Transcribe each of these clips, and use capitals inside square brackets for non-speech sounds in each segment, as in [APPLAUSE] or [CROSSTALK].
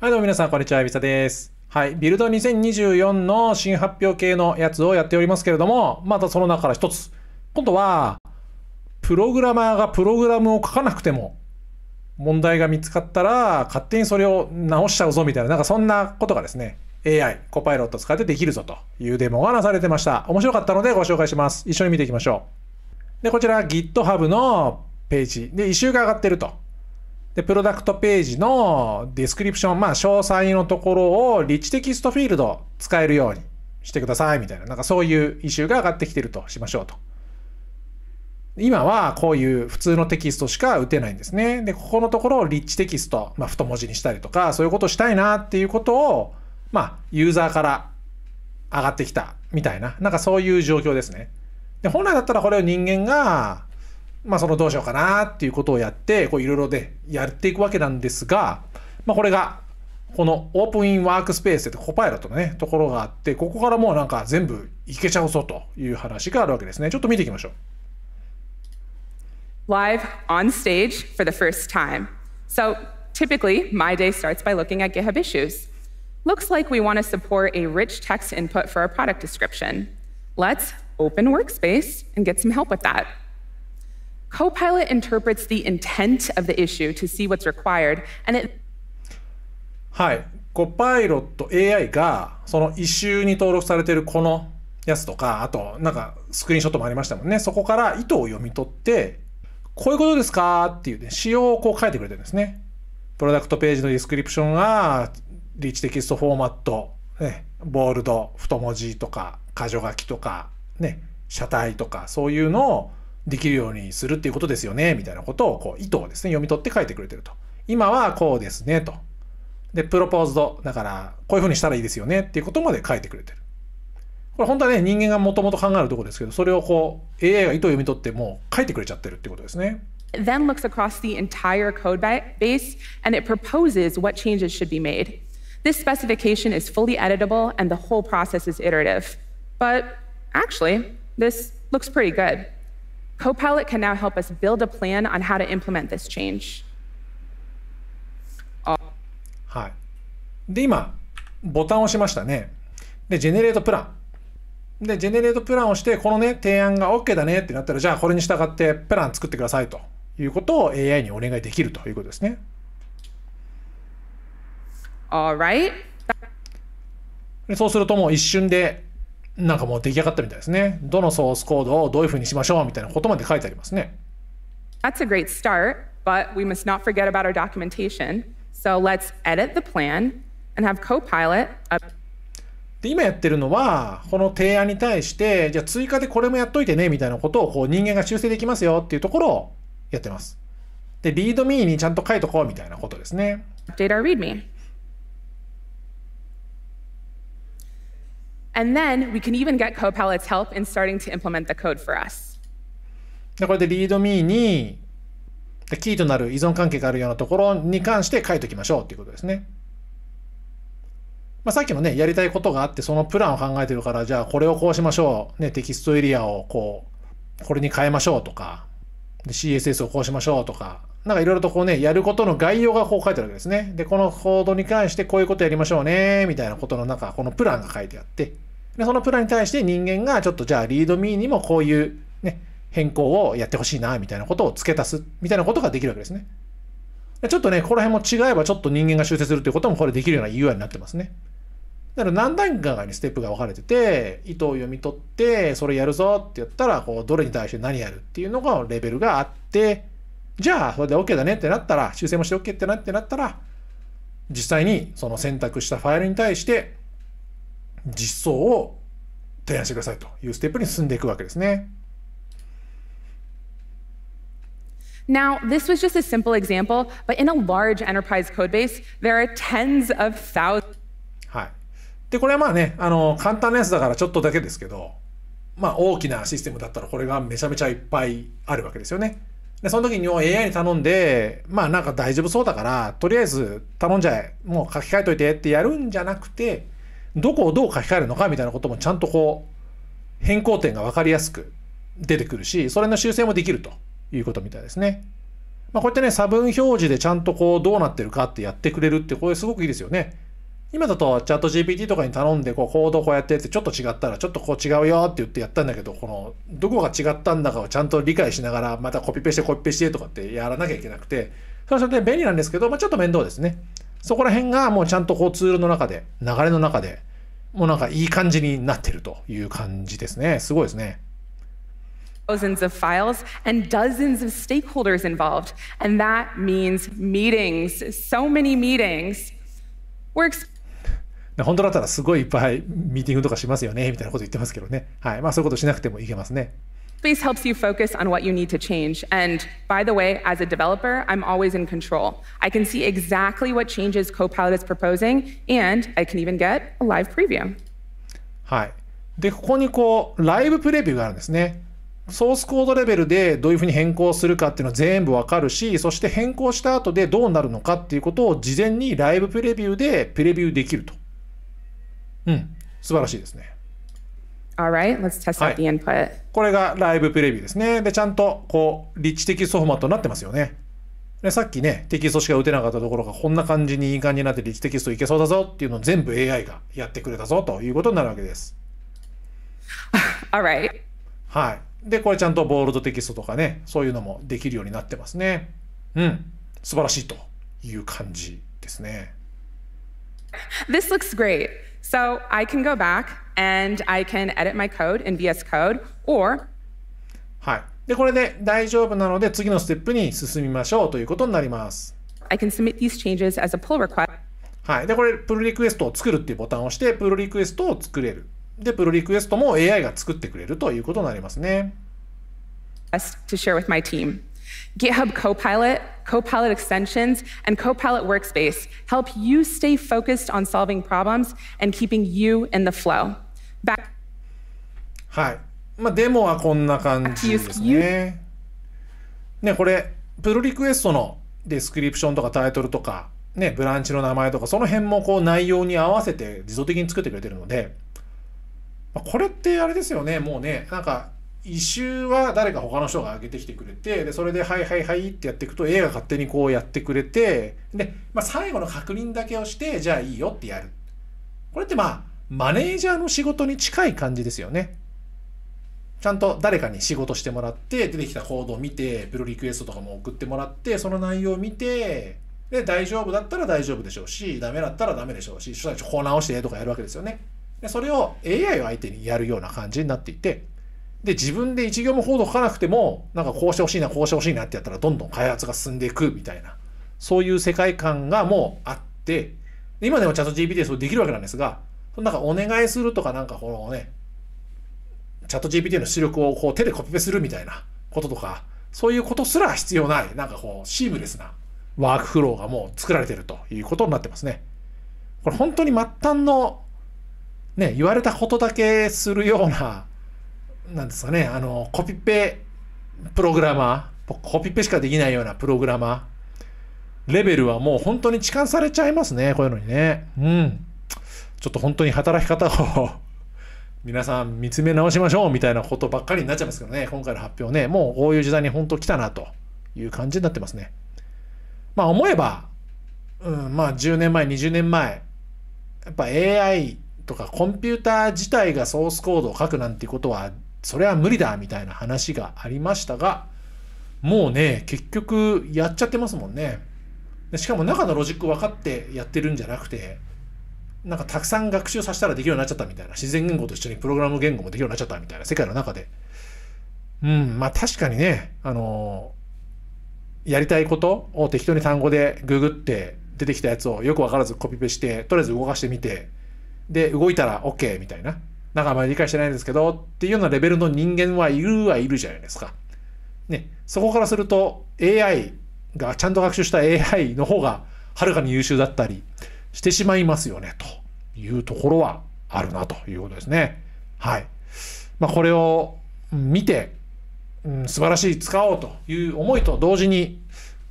はいどうも皆さん、こんにちは。エビサです。はい。ビルド2024の新発表系のやつをやっておりますけれども、またその中から一つ。今度は、プログラマーがプログラムを書かなくても、問題が見つかったら、勝手にそれを直しちゃうぞみたいな、なんかそんなことがですね、AI、コパイロット使ってできるぞというデモがなされてました。面白かったのでご紹介します。一緒に見ていきましょう。で、こちら GitHub のページで、異臭が上がってると。で、プロダクトページのディスクリプション、まあ、詳細のところをリッチテキストフィールド使えるようにしてくださいみたいな、なんかそういうイシューが上がってきてるとしましょうと。今はこういう普通のテキストしか打てないんですね。で、ここのところをリッチテキスト、まあ、太文字にしたりとか、そういうことしたいなっていうことを、まあ、ユーザーから上がってきたみたいな、なんかそういう状況ですね。で、本来だったらこれを人間がまあ、そのどうしようかなっていうことをやって、こういろいろでやっていくわけなんですが、まあ、これが、このオープンインワークスペースってコパイロットのね、ところがあって、ここからもうなんか全部いけちゃうぞという話があるわけですね。ちょっと見ていきましょう。Live on stage for the first time. So typically, my day starts by looking at GitHub issues. Looks like we want to support a rich text input for our product description. Let's open Workspace and get some help with that. Copilot interprets the intent of the issue to see what's required, and it はい、こうパイロット AI がその一周に登録されているこのやつとか、あとなんかスクリーンショットもありましたもんね。そこから意図を読み取って、こういうことですかっていうね、仕様をこう書いてくれてるんですね。プロダクトページのディスクリプションが、リーチテキストフォーマット、ね、ボールド、太文字とか、箇条書きとか、ね、車体とか、そういうのをできるようにするっていうことですよねみたいなことをこう意図をですね読み取って書いてくれてると今はこうですねとでプロポーズドだからこういうふうにしたらいいですよねっていうことまで書いてくれてるこれ本当はね人間がもともと考えるところですけどそれをこう AI が意図を読み取ってもう書いてくれちゃってるってことですね then looks across the entire code base and it proposes what changes should be made. This specification is fully editable and the whole process is iterative. But actually, this looks pretty good. Copilot can now help us build a plan on how to implement this change. はい。で、今、ボタンを押しましたね。で、ジェネレートプラン。で、ジェネレートプランをして、このね、提案が OK だねってなったら、じゃあこれに従ってプラン作ってくださいということを AI にお願いできるということですね。Alright. そうするともう一瞬でなんかもう出来上がったみたいですね。どのソースコードをどういうふうにしましょうみたいなことまで書いてありますね。That's a great start, but we must not forget about our documentation. So let's edit the plan and have Copilot up. で今やってるのは、この提案に対して、じゃあ追加でこれもやっといてねみたいなことをこう人間が修正できますよっていうところをやってます。で、ReadMe にちゃんと書いとこうみたいなことですね。Update our ReadMe. And then we can even get Copilot's help in starting to implement the code for us. でこれで ReadMe にキーとなる依存関係があるようなところに関して書いておきましょうということですね。まあ、さっきのね、やりたいことがあって、そのプランを考えてるから、じゃあこれをこうしましょう。ね、テキストエリアをこう、これに変えましょうとか、CSS をこうしましょうとか、なんかいろいろとこうね、やることの概要がこう書いてあるわけですね。で、このコードに関してこういうことやりましょうね、みたいなことの中、このプランが書いてあって、で、そのプランに対して人間がちょっとじゃあリードミーにもこういうね、変更をやってほしいな、みたいなことを付け足す、みたいなことができるわけですね。ちょっとね、ここら辺も違えばちょっと人間が修正するということもこれできるような UI になってますね。だから何段階かにステップが分かれてて、意図を読み取って、それやるぞって言ったら、こう、どれに対して何やるっていうのがレベルがあって、じゃあ、それで OK だねってなったら、修正もして OK ってなってなったら、実際にその選択したファイルに対して、実装を提案してくださいというステップに進んでいくわけですね。Now, this was just a simple example, but in a large enterprise code base, there are tens of thousands. はい。で、これはまあね、あの、簡単なやつだからちょっとだけですけど、まあ大きなシステムだったらこれがめちゃめちゃいっぱいあるわけですよね。で、その時に AI に頼んで、まあなんか大丈夫そうだから、とりあえず頼んじゃえ、もう書き換えといてってやるんじゃなくて、どこをどう書き換えるのかみたいなこともちゃんとこう変更点が分かりやすく出てくるしそれの修正もできるということみたいですね。まあ、こうやってね差分表示でちゃんとこうどうなってるかってやってくれるってこれすごくいいですよね。今だとチャット GPT とかに頼んでこうコードこうやってってちょっと違ったらちょっとこう違うよって言ってやったんだけどこのどこが違ったんだかをちゃんと理解しながらまたコピペしてコピペしてとかってやらなきゃいけなくてそれはそれで便利なんですけど、まあ、ちょっと面倒ですね。そこら辺がもうちゃんとこうツールの中で、流れの中で、もうなんかいい感じになってるという感じですね。すごいですね。thousands of files and dozens of stakeholders involved. And that means meetings, so many meetings. w r 本当だったらすごいいっぱいミーティングとかしますよねみたいなこと言ってますけどね。はい。まあそういうことしなくてもいけますね。Space helps you focus on what you need to change. And by the way, as a developer, I'm always in control. I can see exactly what changes Copilot is proposing, and I can even get a live preview. はい。で、ここにこう、ライブプレビューがあるんですね。ソースコードレベルでどういうふうに変更するかっていうのは全部わかるし、そして変更した後でどうなるのかっていうことを事前にライブプレビューでプレビューできると。うん、素晴らしいですね。Alright, let's test out the input. これがライブプレビューですね。で、ちゃんとこう、リッチテキストフォーマットになってますよね。でさっきね、テキストしか打てなかったところが、こんな感じにいい感じになってリッチテキストいけそうだぞっていうのを全部 AI がやってくれたぞということになるわけです。[LAUGHS] Alright. はい。で、これちゃんとボールドテキストとかね、そういうのもできるようになってますね。うん。素晴らしいという感じですね。This looks great. So I can go back and I can edit my code in VS Code or はい。で、これで大丈夫なので次のステップに進みましょうということになります。I can submit these changes as a pull request. はい。で、これ、プルリクエストを作るっていうボタンを押して、プルリクエストを作れる。で、プルリクエストも AI が作ってくれるということになりますね。To share with my team. GitHub Copilot, Copilot extensions, and Copilot Workspace help you stay focused on solving problems and keeping you in the flow. Back はい。まあ、デモはこんな感じですね。ね、これ、プロリクエストのデスクリプションとかタイトルとか、ね、ブランチの名前とか、その辺もこう内容に合わせて自動的に作ってくれてるので、これってあれですよね、もうね、なんか異臭は誰か他の人が上げてきてくれてでそれで「はいはいはい」ってやっていくと A が勝手にこうやってくれてで、まあ、最後の確認だけをしてじゃあいいよってやるこれってまあマネージャーの仕事に近い感じですよねちゃんと誰かに仕事してもらって出てきたコードを見てプロリクエストとかも送ってもらってその内容を見てで大丈夫だったら大丈夫でしょうしダメだったらダメでしょうし人こう直してとかやるわけですよねでそれを AI を相手にやるような感じになっていてで、自分で一行も報道書かなくても、なんかこうしてほしいな、こうしてほしいなってやったら、どんどん開発が進んでいくみたいな、そういう世界観がもうあって、今でもチャット GPT でそうできるわけなんですが、なんかお願いするとか、なんかこのね、チャット GPT の出力をこう手でコピペするみたいなこととか、そういうことすら必要ない、なんかこう、シームレスなワークフローがもう作られてるということになってますね。これ本当に末端の、ね、言われたことだけするようななんですかね、あの、コピペプログラマー、コピペしかできないようなプログラマー、レベルはもう本当に痴漢されちゃいますね、こういうのにね。うん。ちょっと本当に働き方を [LAUGHS] 皆さん見つめ直しましょうみたいなことばっかりになっちゃいますけどね、今回の発表ね、もうこういう時代に本当来たなという感じになってますね。まあ思えば、うん、まあ10年前、20年前、やっぱ AI とかコンピューター自体がソースコードを書くなんていうことはそれは無理だみたいな話がありましたが、もうね、結局やっちゃってますもんね。しかも中のロジック分かってやってるんじゃなくて、なんかたくさん学習させたらできるようになっちゃったみたいな、自然言語と一緒にプログラム言語もできるようになっちゃったみたいな世界の中で。うん、まあ確かにね、あのやりたいことを適当に単語でググって出てきたやつをよく分からずコピペして、とりあえず動かしてみて、で、動いたら OK みたいな。だかまり理解してないんですけど、っていうようなレベルの人間はいるはいるじゃないですか。ね、そこからすると AI が、ちゃんと学習した AI の方がはるかに優秀だったりしてしまいますよね、というところはあるなということですね。はい。まあ、これを見て、うん、素晴らしい、使おうという思いと同時に、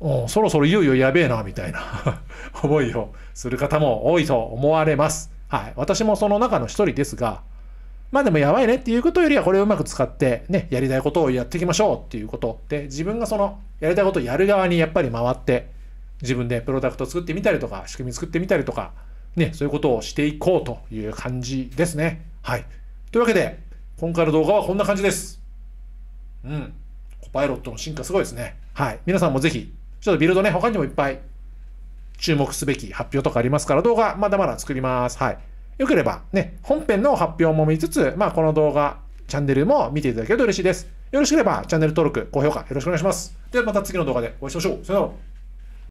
ん、そろそろいよいよやべえな、みたいな [LAUGHS] 思いをする方も多いと思われます。はい。私もその中の一人ですが、まあでもやばいねっていうことよりはこれをうまく使ってね、やりたいことをやっていきましょうっていうことで、自分がそのやりたいことをやる側にやっぱり回って、自分でプロダクト作ってみたりとか、仕組み作ってみたりとか、ね、そういうことをしていこうという感じですね。はい。というわけで、今回の動画はこんな感じです。うん。コパイロットの進化すごいですね。はい。皆さんもぜひ、ちょっとビルドね、他にもいっぱい注目すべき発表とかありますから、動画まだまだ作ります。はい。よければね、本編の発表も見つつ、まあ、この動画、チャンネルも見ていただけると嬉しいです。よろしければチャンネル登録、高評価よろしくお願いします。ではまた次の動画でお会いしましょう。さよなら。